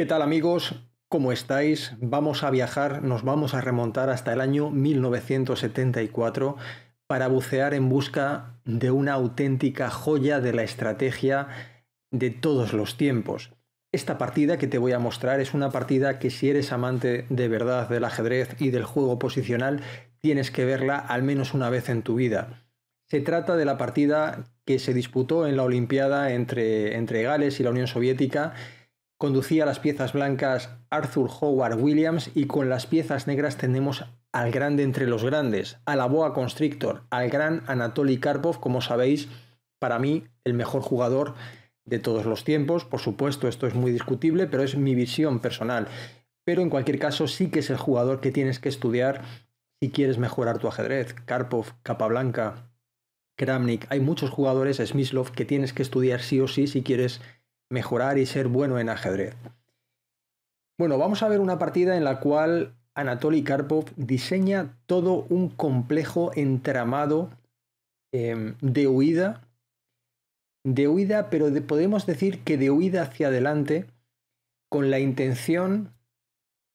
¿Qué tal amigos? ¿Cómo estáis? Vamos a viajar, nos vamos a remontar hasta el año 1974 para bucear en busca de una auténtica joya de la estrategia de todos los tiempos. Esta partida que te voy a mostrar es una partida que si eres amante de verdad del ajedrez y del juego posicional, tienes que verla al menos una vez en tu vida. Se trata de la partida que se disputó en la Olimpiada entre, entre Gales y la Unión Soviética Conducía las piezas blancas Arthur Howard Williams y con las piezas negras tenemos al grande entre los grandes, a la boa constrictor, al gran Anatoly Karpov, como sabéis, para mí el mejor jugador de todos los tiempos. Por supuesto, esto es muy discutible, pero es mi visión personal. Pero en cualquier caso, sí que es el jugador que tienes que estudiar si quieres mejorar tu ajedrez. Karpov, Capablanca, Kramnik, hay muchos jugadores, Smyslov, que tienes que estudiar sí o sí si quieres mejorar y ser bueno en ajedrez. Bueno, vamos a ver una partida en la cual Anatoly Karpov diseña todo un complejo entramado em, de huida, de huida, pero podemos decir que de huida hacia adelante con la intención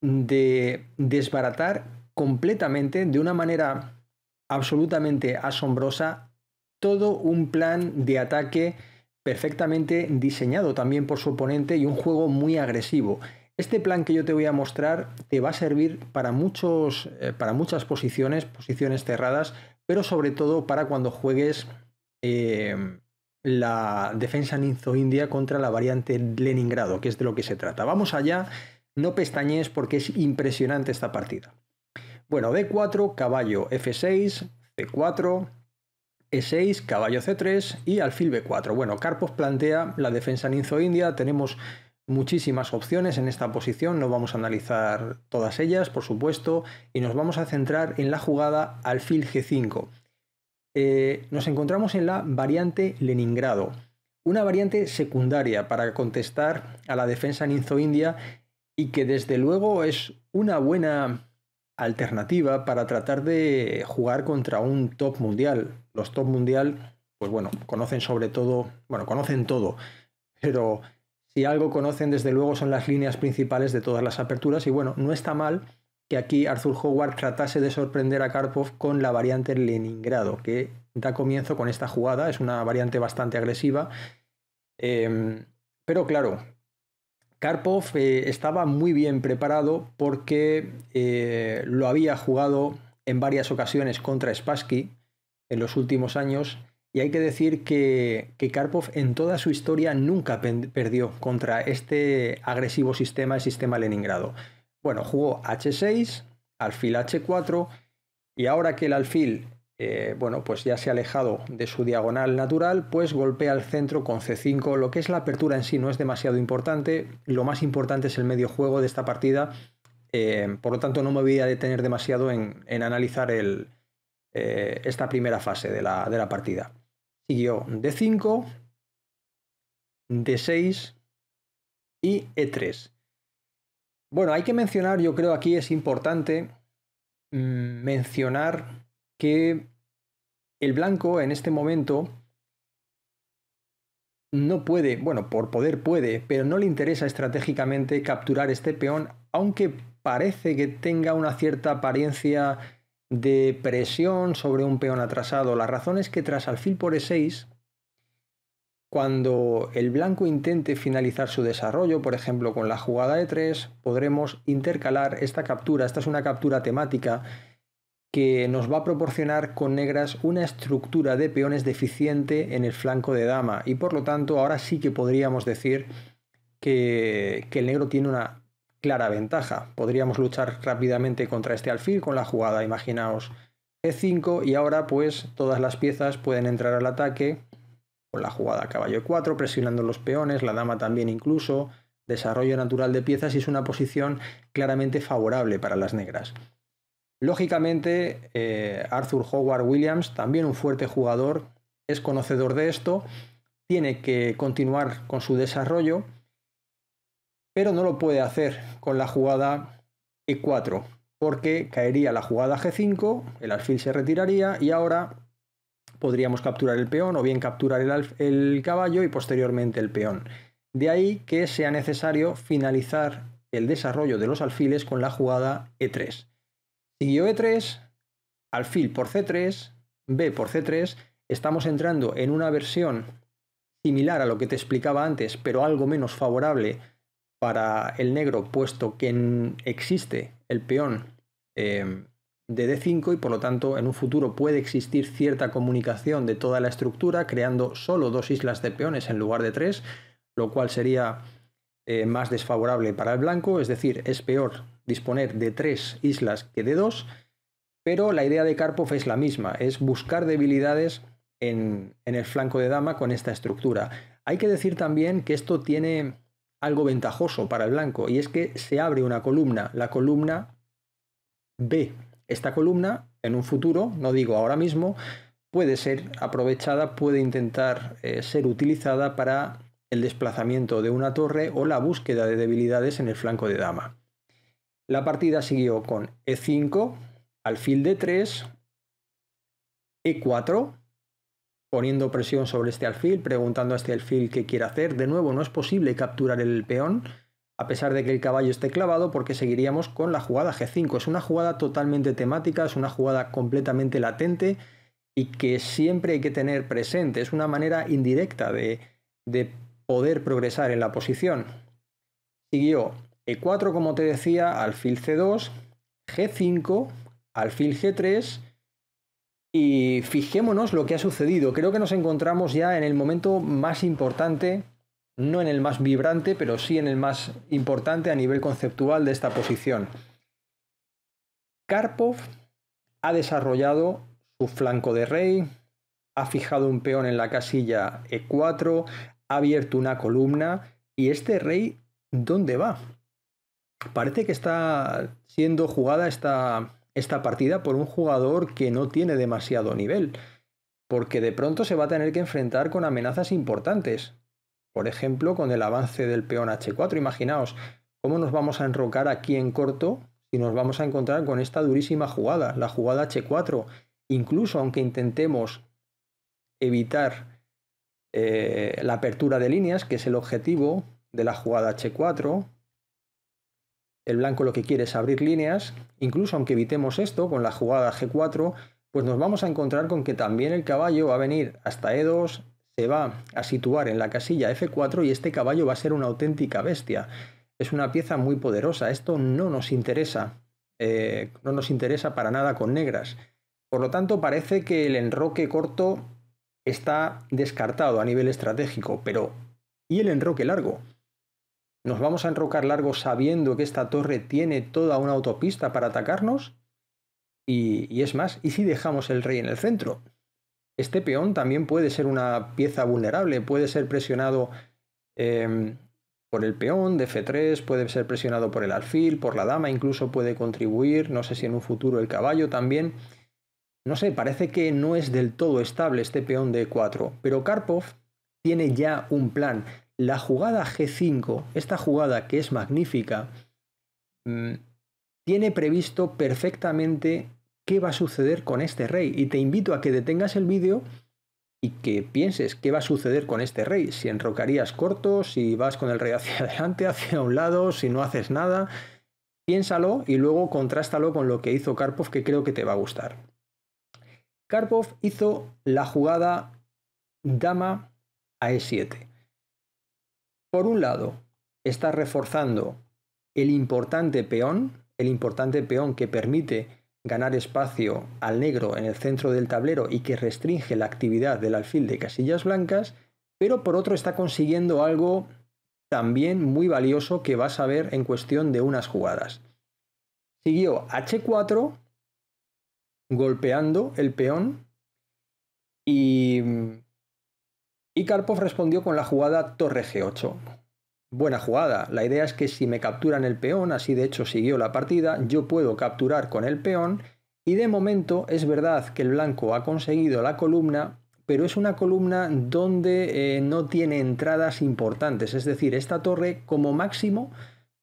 de desbaratar completamente, de una manera absolutamente asombrosa, todo un plan de ataque perfectamente diseñado también por su oponente y un juego muy agresivo. Este plan que yo te voy a mostrar te va a servir para, muchos, eh, para muchas posiciones, posiciones cerradas, pero sobre todo para cuando juegues eh, la defensa ninzo-india contra la variante Leningrado, que es de lo que se trata. Vamos allá, no pestañees porque es impresionante esta partida. Bueno, D4, caballo F6, C4, e6, caballo C3 y alfil B4. Bueno, Carpos plantea la defensa ninzo-india, tenemos muchísimas opciones en esta posición, no vamos a analizar todas ellas, por supuesto, y nos vamos a centrar en la jugada alfil G5. Eh, nos encontramos en la variante Leningrado, una variante secundaria para contestar a la defensa ninzo-india y que desde luego es una buena alternativa para tratar de jugar contra un top mundial. Los top mundial, pues bueno, conocen sobre todo, bueno, conocen todo, pero si algo conocen desde luego son las líneas principales de todas las aperturas y bueno, no está mal que aquí Arthur Howard tratase de sorprender a Karpov con la variante Leningrado, que da comienzo con esta jugada, es una variante bastante agresiva. Em, pero claro, Karpov eh, estaba muy bien preparado porque eh, lo había jugado en varias ocasiones contra Spassky en los últimos años y hay que decir que, que Karpov en toda su historia nunca perdió contra este agresivo sistema, el sistema Leningrado. Bueno, jugó H6, alfil H4 y ahora que el alfil eh, bueno, pues ya se ha alejado de su diagonal natural, pues golpea el centro con C5. Lo que es la apertura en sí no es demasiado importante. Lo más importante es el medio juego de esta partida. Eh, por lo tanto, no me voy a detener demasiado en, analizar el, eh, esta primera fase de la, partida. Siguió D5, D6 y E3. Bueno, hay que mencionar, yo creo aquí es importante mm, mencionar que el blanco en este momento no puede, bueno, por poder puede, pero no le interesa estratégicamente capturar este peón, aunque parece que tenga una cierta apariencia de presión sobre un peón atrasado. La razón es que tras alfil por e6, cuando el blanco intente finalizar su desarrollo, por ejemplo con la jugada e3, podremos intercalar esta captura. Esta es una captura temática que nos va a proporcionar con negras una estructura de peones deficiente en el flanco de dama y por lo tanto ahora sí que podríamos decir que, el negro tiene una clara ventaja. Podríamos luchar rápidamente contra este alfil con la jugada, imaginaos e5 y ahora pues todas las piezas pueden entrar al ataque con la jugada caballo e4, presionando los peones, la dama también incluso, desarrollo natural de piezas y es una posición claramente favorable para las negras. Lógicamente, eh, Arthur Howard Williams, también un fuerte jugador, es conocedor de esto, tiene que continuar con su desarrollo, pero no lo puede hacer con la jugada E4, porque caería la jugada G5, el alfil se retiraría y ahora podríamos capturar el peón o bien capturar el caballo y posteriormente el peón. De ahí que sea necesario finalizar el desarrollo de los alfiles con la jugada E3. Siguió E3, alfil por C3, B por C3, estamos entrando en una versión similar a lo que te explicaba antes, pero algo menos favorable para el negro, puesto que existe el peón em, de D5 y por lo tanto en un futuro puede existir cierta comunicación de toda la estructura, creando solo dos islas de peones en lugar de tres, lo cual sería eh, más desfavorable para el blanco, es decir, es peor disponer de tres islas que de dos, pero la idea de Karpov es la misma, es buscar debilidades en, el flanco de dama con esta estructura. Hay que decir también que esto tiene algo ventajoso para el blanco y es que se abre una columna, la columna B. Esta columna en un futuro, no digo ahora mismo, puede ser aprovechada, puede intentar eh, ser utilizada para el desplazamiento de una torre o la búsqueda de debilidades en el flanco de dama. La partida siguió con E5, alfil D3, E4, poniendo presión sobre este alfil, preguntando a este alfil qué quiere hacer. De nuevo, no es posible capturar el peón, a pesar de que el caballo esté clavado, porque seguiríamos con la jugada G5. Es una jugada totalmente temática, es una jugada completamente latente y que siempre hay que tener presente. Es una manera indirecta de, de poder progresar en la posición. Siguió e4, como te decía, alfil C2, G5, alfil G3 y fijémonos lo que ha sucedido. Creo que nos encontramos ya en el momento más importante, no en el más vibrante, pero sí en el más importante a nivel conceptual de esta posición. Karpov ha desarrollado su flanco de rey, ha fijado un peón en la casilla E4, ha abierto una columna y este rey, ¿dónde va? parece que está siendo jugada esta, partida por un jugador que no tiene demasiado nivel, porque de pronto se va a tener que enfrentar con amenazas importantes. Por ejemplo, con el avance del peón H4, imaginaos, ¿cómo nos vamos a enrocar aquí en corto si nos vamos a encontrar con esta durísima jugada, la jugada H4? Incluso aunque intentemos evitar eh, la apertura de líneas, que es el objetivo de la jugada H4, el blanco lo que quiere es abrir líneas. Incluso aunque evitemos esto con la jugada G4, pues nos vamos a encontrar con que también el caballo va a venir hasta E2, se va a situar en la casilla F4 y este caballo va a ser una auténtica bestia. Es una pieza muy poderosa. Esto no nos interesa. Eh, no nos interesa para nada con negras. Por lo tanto, parece que el enroque corto está descartado a nivel estratégico, pero ¿y el enroque largo? ¿Nos vamos a enrocar largo sabiendo que esta torre tiene toda una autopista para atacarnos? Y, es más, ¿y si dejamos el rey en el centro? Este peón también puede ser una pieza vulnerable, puede ser presionado em, por el peón de F3, puede ser presionado por el alfil, por la dama, incluso puede contribuir, no sé si en un futuro el caballo también. No sé, parece que no es del todo estable este peón de 4, pero Karpov tiene ya un plan la jugada G5, esta jugada que es magnífica, mm, tiene previsto perfectamente qué va a suceder con este rey. Y te invito a que detengas el vídeo y que pienses qué va a suceder con este rey. Si enrocarías corto, si vas con el rey hacia adelante, hacia un lado, si no haces nada. Piénsalo y luego contrástalo con lo que hizo Karpov, que creo que te va a gustar. Karpov hizo la jugada dama a E7. Por un lado, está reforzando el importante peón, el importante peón que permite ganar espacio al negro en el centro del tablero y que restringe la actividad del alfil de casillas blancas, pero por otro está consiguiendo algo también muy valioso que vas a ver en cuestión de unas jugadas. Siguió H4 golpeando el peón y mm, y Karpov respondió con la jugada torre g8. Buena jugada, la idea es que si me capturan el peón, así de hecho siguió la partida, yo puedo capturar con el peón y de momento es verdad que el blanco ha conseguido la columna, pero es una columna donde eh, no tiene entradas importantes, es decir, esta torre como máximo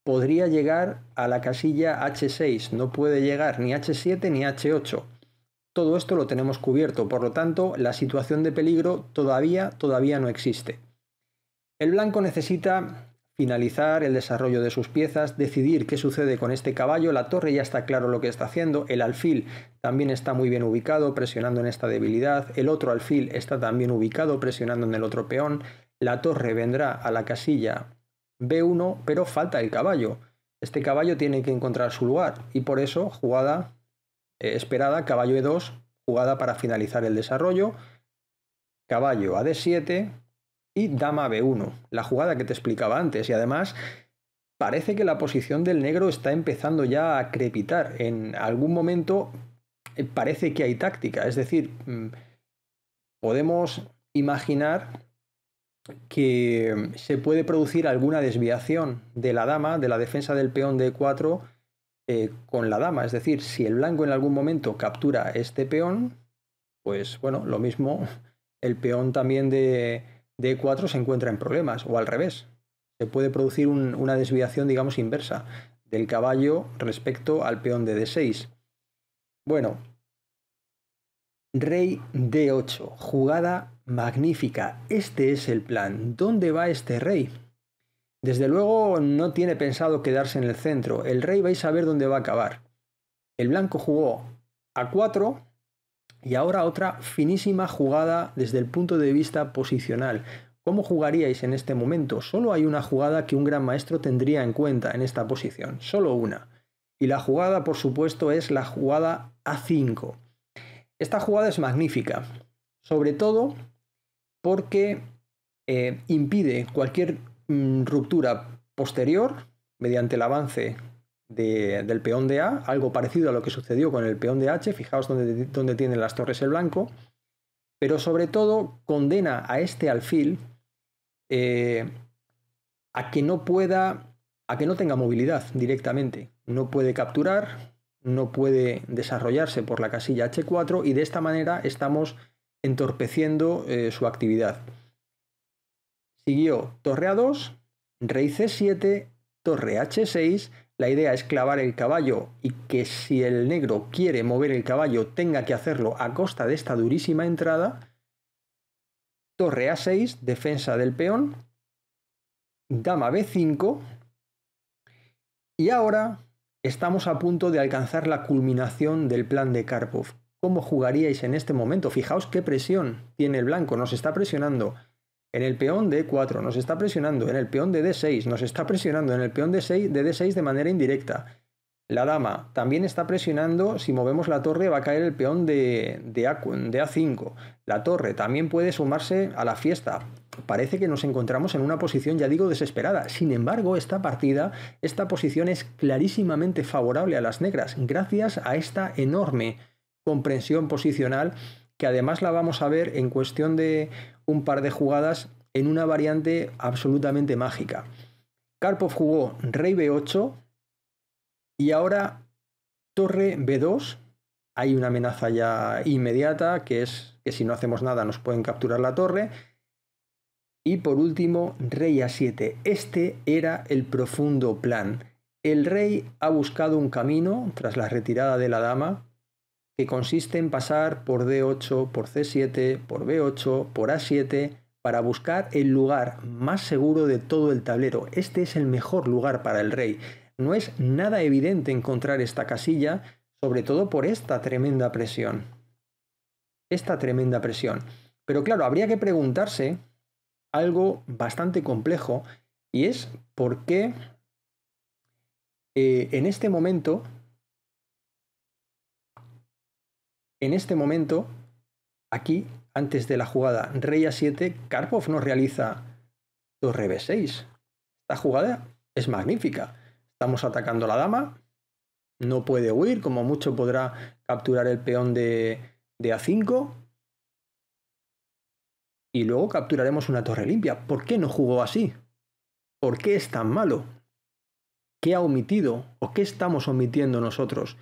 podría llegar a la casilla h6, no puede llegar ni h7 ni h8. Todo esto lo tenemos cubierto, por lo tanto, la situación de peligro todavía, todavía no existe. El blanco necesita finalizar el desarrollo de sus piezas, decidir qué sucede con este caballo, la torre ya está claro lo que está haciendo, el alfil también está muy bien ubicado presionando en esta debilidad, el otro alfil está también ubicado presionando en el otro peón, la torre vendrá a la casilla B1, pero falta el caballo. Este caballo tiene que encontrar su lugar y por eso jugada eh, esperada, caballo E2, jugada para finalizar el desarrollo, caballo a D7 y dama B1, la jugada que te explicaba antes. Y además, parece que la posición del negro está empezando ya a crepitar. En algún momento eh, parece que hay táctica, es decir, mm, podemos imaginar que se puede producir alguna desviación de la dama, de la defensa del peón D4 eh, con la dama. Es decir, si el blanco en algún momento captura este peón, pues bueno, lo mismo, el peón también de D4 e se encuentra en problemas, o al revés. Se puede producir una desviación, digamos, inversa del caballo respecto al peón de D6. Bueno, Rey D8, jugada magnífica. Este es el plan. ¿Dónde va este rey? Desde luego no tiene pensado quedarse en el centro. El rey vais a ver dónde va a acabar. El blanco jugó a 4 y ahora otra finísima jugada desde el punto de vista posicional. ¿Cómo jugaríais en este momento? Solo hay una jugada que un gran maestro tendría en cuenta en esta posición, solo una. Y la jugada, por supuesto, es la jugada A5. Esta jugada es magnífica, sobre todo porque eh, impide cualquier Mm, ruptura posterior, mediante el avance del peón de A, algo parecido a lo que sucedió con el peón de H, fijaos donde dónde tienen las torres el blanco, pero sobre todo condena a este alfil eh, a que no pueda, a que no tenga movilidad directamente, no puede capturar, no puede desarrollarse por la casilla H4 y de esta manera estamos entorpeciendo eh, su actividad. Siguió torre A2, rey C7, torre H6. La idea es clavar el caballo y que si el negro quiere mover el caballo tenga que hacerlo a costa de esta durísima entrada. Torre A6, defensa del peón. Dama B5. Y ahora estamos a punto de alcanzar la culminación del plan de Karpov. ¿Cómo jugaríais en este momento? Fijaos qué presión tiene el blanco, nos está presionando en el peón de 4 nos está presionando, en el peón de D6 nos está presionando, en el peón de, D6 de 6 de manera indirecta. La dama también está presionando, si movemos la torre va a caer el peón de, de A5. La torre también puede sumarse a la fiesta. Parece que nos encontramos en una posición, ya digo, desesperada. Sin embargo, esta partida, esta posición es clarísimamente favorable a las negras, gracias a esta enorme comprensión posicional que además la vamos a ver en cuestión de un par de jugadas en una variante absolutamente mágica. Karpov jugó rey b8 y ahora torre b2. Hay una amenaza ya inmediata que es que si no hacemos nada nos pueden capturar la torre. Y por último, rey a7. Este era el profundo plan. El rey ha buscado un camino tras la retirada de la dama que consiste en pasar por D8, por C7, por B8, por A7, para buscar el lugar más seguro de todo el tablero. Este es el mejor lugar para el rey. No es nada evidente encontrar esta casilla, sobre todo por esta tremenda presión. Esta tremenda presión. Pero claro, habría que preguntarse algo bastante complejo y es por qué eh, en este momento En este momento, aquí, antes de la jugada rey a 7, Karpov no realiza torre b6. Esta jugada es magnífica. Estamos atacando a la dama, no puede huir, como mucho podrá capturar el peón de, de a5. Y luego capturaremos una torre limpia. ¿Por qué no jugó así? ¿Por qué es tan malo? ¿Qué ha omitido o qué estamos omitiendo nosotros?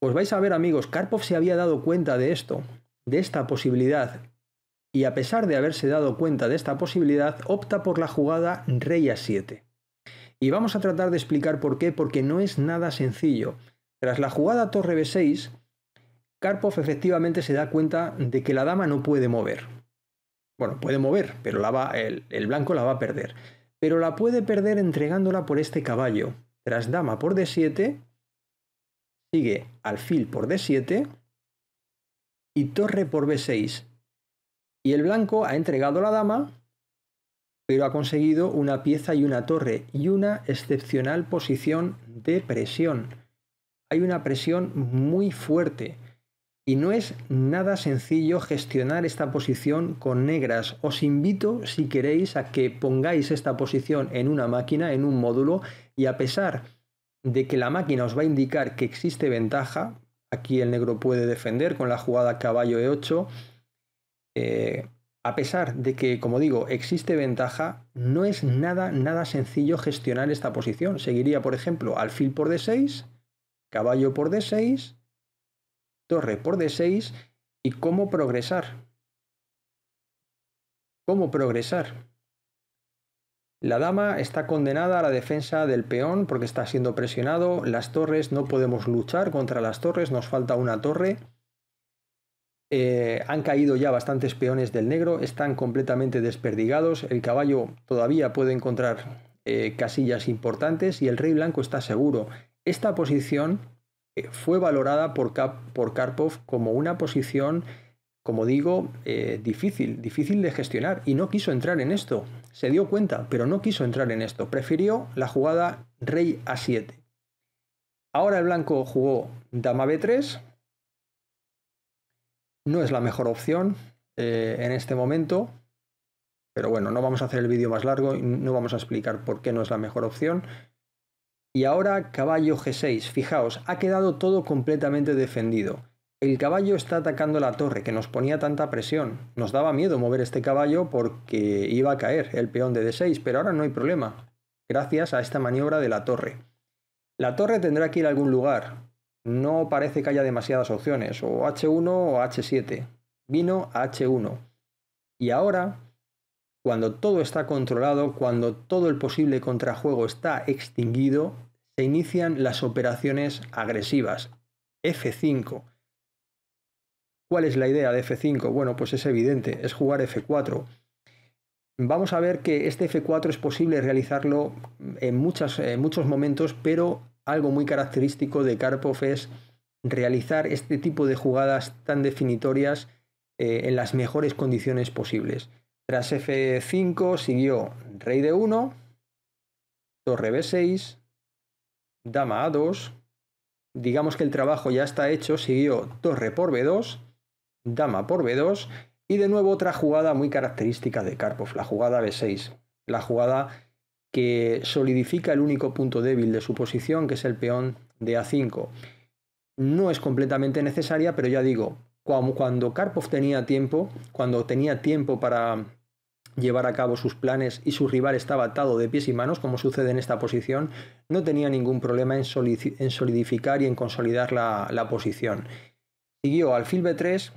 Pues vais a ver amigos, Karpov se había dado cuenta de esto, de esta posibilidad, y a pesar de haberse dado cuenta de esta posibilidad, opta por la jugada rey a 7. Y vamos a tratar de explicar por qué, porque no es nada sencillo. Tras la jugada torre b6, Karpov efectivamente se da cuenta de que la dama no puede mover. Bueno, puede mover, pero la el, el blanco la va a perder. Pero la puede perder entregándola por este caballo. Tras dama por d7, sigue alfil por D7 y torre por B6. Y el blanco ha entregado la dama, pero ha conseguido una pieza y una torre y una excepcional posición de presión. Hay una presión muy fuerte y no es nada sencillo gestionar esta posición con negras. Os invito, si queréis, a que pongáis esta posición en una máquina, en un módulo y a pesar de que la máquina os va a indicar que existe ventaja. Aquí el negro puede defender con la jugada caballo e8. Eh, a pesar de que, como digo, existe ventaja, no es nada, nada sencillo gestionar esta posición. Seguiría, por ejemplo, alfil por d6, caballo por d6, torre por d6 y cómo progresar. ¿Cómo progresar? La dama está condenada a la defensa del peón porque está siendo presionado. Las torres no podemos luchar contra las torres, nos falta una torre. Eh, han caído ya bastantes peones del negro, están completamente desperdigados. El caballo todavía puede encontrar eh, casillas importantes y el rey blanco está seguro. Esta posición eh, fue valorada por, por Karpov como una posición como digo, eh, difícil, difícil de gestionar y no quiso entrar en esto. Se dio cuenta, pero no quiso entrar en esto. Prefirió la jugada rey a 7. Ahora el blanco jugó dama b3. No es la mejor opción eh, en este momento, pero bueno, no vamos a hacer el vídeo más largo y no vamos a explicar por qué no es la mejor opción. Y ahora caballo g6. Fijaos, ha quedado todo completamente defendido. El caballo está atacando la torre, que nos ponía tanta presión. Nos daba miedo mover este caballo porque iba a caer el peón de D6, pero ahora no hay problema, gracias a esta maniobra de la torre. La torre tendrá que ir a algún lugar. No parece que haya demasiadas opciones, o H1 o H7. Vino H1. Y ahora, cuando todo está controlado, cuando todo el posible contrajuego está extinguido, se inician las operaciones agresivas. F5 ¿Cuál es la idea de F5? Bueno, pues es evidente, es jugar F4. Vamos a ver que este F4 es posible realizarlo en, muchos momentos, pero algo muy característico de Karpov es realizar este tipo de jugadas tan definitorias eh, en las mejores condiciones posibles. Tras F5 siguió rey de 1, torre B6, dama A2. Digamos que el trabajo ya está hecho, siguió torre por B2 dama por B2 y de nuevo otra jugada muy característica de Karpov, la jugada B6, la jugada que solidifica el único punto débil de su posición, que es el peón de A5. No es completamente necesaria, pero ya digo, cuando Karpov tenía tiempo, cuando tenía tiempo para llevar a cabo sus planes y su rival estaba atado de pies y manos, como sucede en esta posición, no tenía ningún problema en, solidificar y en consolidar la, posición. Siguió alfil B3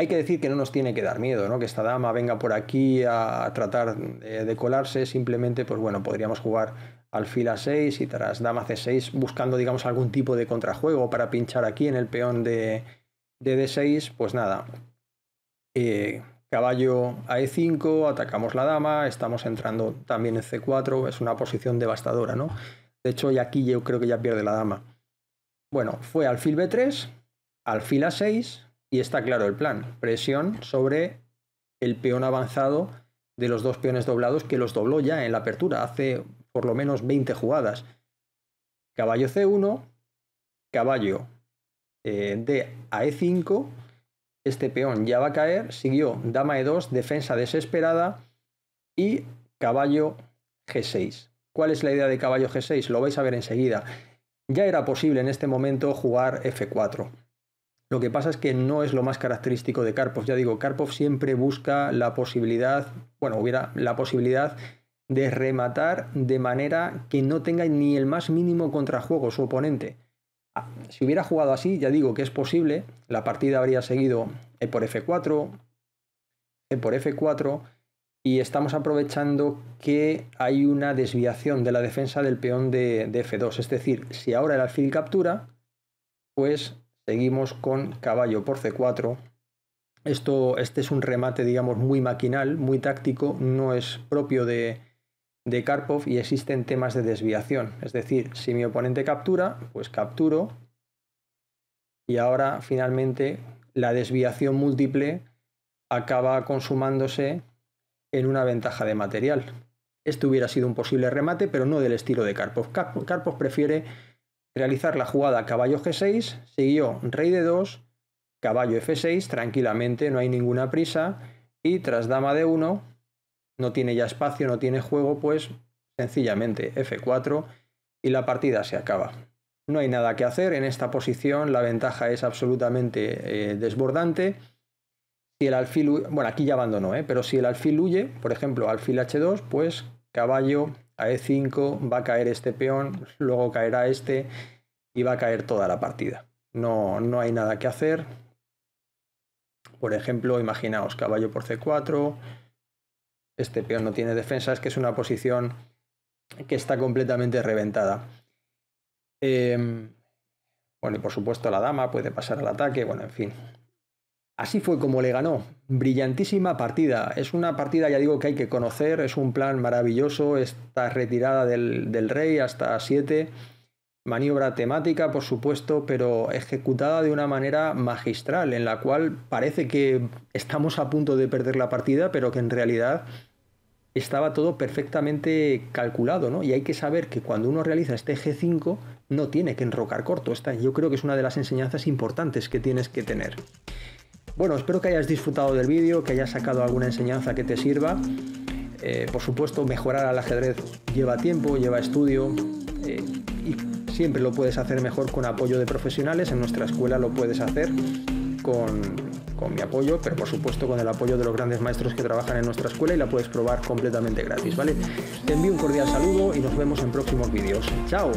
hay que decir que no nos tiene que dar miedo, ¿no? Que esta dama venga por aquí a tratar de colarse, simplemente, pues bueno, podríamos jugar alfil a 6 y tras dama c6 buscando, digamos, algún tipo de contrajuego para pinchar aquí en el peón de, d6, pues nada. Eh, caballo a e5, atacamos la dama, estamos entrando también en c4, es una posición devastadora, ¿no? De hecho, y aquí yo creo que ya pierde la dama. Bueno, fue alfil b3, alfil a 6 y está claro el plan. Presión sobre el peón avanzado de los dos peones doblados que los dobló ya en la apertura, hace por lo menos 20 jugadas. Caballo C1, caballo de eh, D a E5, este peón ya va a caer, siguió dama E2, defensa desesperada y caballo G6. ¿Cuál es la idea de caballo G6? Lo vais a ver enseguida. Ya era posible en este momento jugar F4. Lo que pasa es que no es lo más característico de Karpov. Ya digo, Karpov siempre busca la posibilidad, bueno, hubiera la posibilidad de rematar de manera que no tenga ni el más mínimo contrajuego su oponente. Ah, si hubiera jugado así, ya digo que es posible, la partida habría seguido E por F4, E por F4, y estamos aprovechando que hay una desviación de la defensa del peón de, de F2. Es decir, si ahora el alfil captura, pues Seguimos con caballo por C4. Esto, este es un remate, digamos, muy maquinal, muy táctico, no es propio de, de Karpov y existen temas de desviación. Es decir, si mi oponente captura, pues capturo. Y ahora, finalmente, la desviación múltiple acaba consumándose en una ventaja de material. Este hubiera sido un posible remate, pero no del estilo de Karpov. Karpov prefiere realizar la jugada caballo G6, siguió rey de 2 caballo F6 tranquilamente, no hay ninguna prisa, y tras dama de 1 no tiene ya espacio, no tiene juego, pues sencillamente F4 y la partida se acaba. No hay nada que hacer en esta posición, la ventaja es absolutamente eh, desbordante. Si el alfil, bueno, aquí ya abandonó, eh, pero si el alfil huye, por ejemplo, alfil H2, pues caballo a E5, va a caer este peón, luego caerá este y va a caer toda la partida. No, no hay nada que hacer. Por ejemplo, imaginaos caballo por C4, este peón no tiene defensa, es que es una posición que está completamente reventada. Em, bueno, y por supuesto la dama puede pasar al ataque, bueno, en fin, Así fue como le ganó. Brillantísima partida. Es una partida, ya digo, que hay que conocer. Es un plan maravilloso. Esta retirada del, rey hasta 7. Maniobra temática, por supuesto, pero ejecutada de una manera magistral, en la cual parece que estamos a punto de perder la partida, pero que en realidad estaba todo perfectamente calculado, ¿no? Y hay que saber que cuando uno realiza este G5 no tiene que enrocar corto. Esta, yo creo que es una de las enseñanzas importantes que tienes que tener. Bueno, espero que hayas disfrutado del vídeo, que hayas sacado alguna enseñanza que te sirva. Eh, por supuesto, mejorar al ajedrez lleva tiempo, lleva estudio eh, y siempre lo puedes hacer mejor con apoyo de profesionales. En nuestra escuela lo puedes hacer con, con mi apoyo, pero por supuesto con el apoyo de los grandes maestros que trabajan en nuestra escuela y la puedes probar completamente gratis, ¿vale? Te envío un cordial saludo y nos vemos en próximos vídeos. ¡Chao!